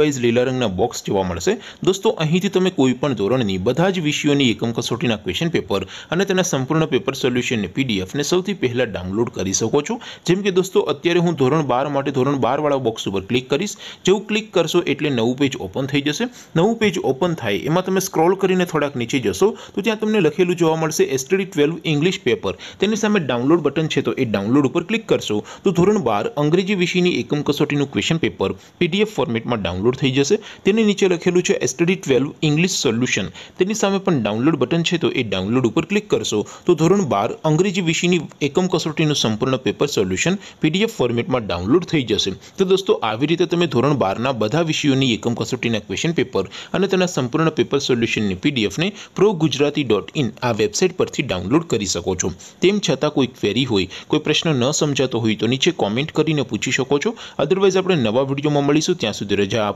wise લીલા રંગના box જોવા મળશે દોસ્તો અહીંથી તમે કોઈપણ ધોરણની બધા જ વિષયોની એકમ કસોટીના ક્વેશ્ચન પેપર અને તેના સંપૂર્ણ પેપર સોલ્યુશનની પીડીએફને સૌથી પહેલાં ડાઉનલોડ કરી શકો છો જેમ કે દોસ્તો અત્યારે હું ધોરણ બાર માટે ધોરણ બારવાળા બોક્સ ઉપર ક્લિક કરીશ જેવું ક્લિક કરશો એટલે નવું પેજ ઓપન થઈ જશે નવું પેજ ઓપન થાય એમાં તમે સ્ક્રોલ કરીને થોડાક નીચે જશો તો ત્યાં તમને લખેલું જોવા મળશે એસટીડી ટ્વેલ્વ ઇંગ્લિશ પેપર તેની સામે ડાઉનલોડ બટન છે તો એ ડાઉનલોડ ઉપર ક્લિક કરશો તો ધોરણ બાર અંગ્રેજી વિષયની એકમ કસોટીનું ક્વેશ્ચન પેપર પીડીએફ ફોર્મેટમાં ડાઉનલોડ ડાઉનલોડ થઈ જશે તેની નીચે લખેલું છે એસ્ટડી ટ્વેલ્વ ઇંગ્લિશ સોલ્યુશન તેની સામે પણ ડાઉનલોડ બટન છે તો એ ડાઉનલોડ ઉપર ક્લિક કરશો તો ધોરણ બાર અંગ્રેજી વિષયની એકમ કસોટીનું સંપૂર્ણ પેપર સોલ્યુશન પીડીએફ ફોર્મેટમાં ડાઉનલોડ થઈ જશે તો દોસ્તો આવી રીતે તમે ધોરણ બારના બધા વિષયોની એકમ કસોટીના ક્વેશ્ચન પેપર અને તેના સંપૂર્ણ પેપર સોલ્યુશનની પીડીએફને પ્રો ગુજરાતી ડોટ ઇન આ વેબસાઇટ પરથી ડાઉનલોડ કરી શકો છો તેમ છતાં કોઈ ક્વેરી હોય કોઈ પ્રશ્ન ન સમજાતો હોય તો નીચે કોમેન્ટ કરીને પૂછી શકો છો અદરવાઇઝ આપણે નવા વિડીયોમાં મળીશું ત્યાં સુધી રજા આપો